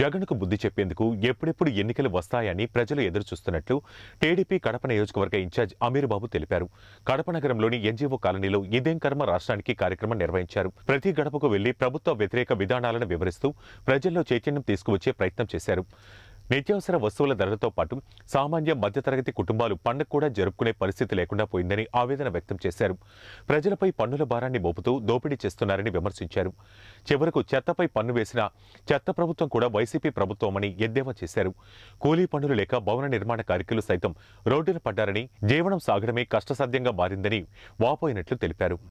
జగన్కు బుద్ధి చెప్పేందుకు ఎప్పుడెప్పుడు ఎన్నికలు వస్తాయని ప్రజలు ఎదురుచూస్తున్నట్లు టీడీపీ కడప నియోజకవర్గ ఇన్ఛార్జ్ అమీర్ బాబు తెలిపారు కడప నగరంలోని ఎన్జీఓ కాలనీలో ఇదేం కర్మ రాష్ట్రానికి కార్యక్రమం నిర్వహించారు ప్రతి గడపకు వెళ్లి ప్రభుత్వ వ్యతిరేక విధానాలను వివరిస్తూ ప్రజల్లో చైతన్యం తీసుకువచ్చే ప్రయత్నం చేశారు నిత్యావసర వస్తువుల ధరలతో పాటు సామాన్య మధ్యతరగతి కుటుంబాలు పండుగ కూడా జరుపుకునే పరిస్థితి లేకుండా పోయిందని ఆవేదన వ్యక్తం చేశారు ప్రజలపై పన్నుల భారాన్ని మోపుతూ దోపిడీ చేస్తున్నారని విమర్శించారు చివరకు చెత్తపై పన్ను వేసిన చెత్త ప్రభుత్వం కూడా వైసీపీ ప్రభుత్వమని ఎద్దేవా చేశారు కూలీ పనులు లేక భవన నిర్మాణ కార్మికులు సైతం రోడ్డున పడ్డారని జీవనం సాగడమే కష్టసాధ్యంగా మారిందని వాపోయినట్లు తెలిపారు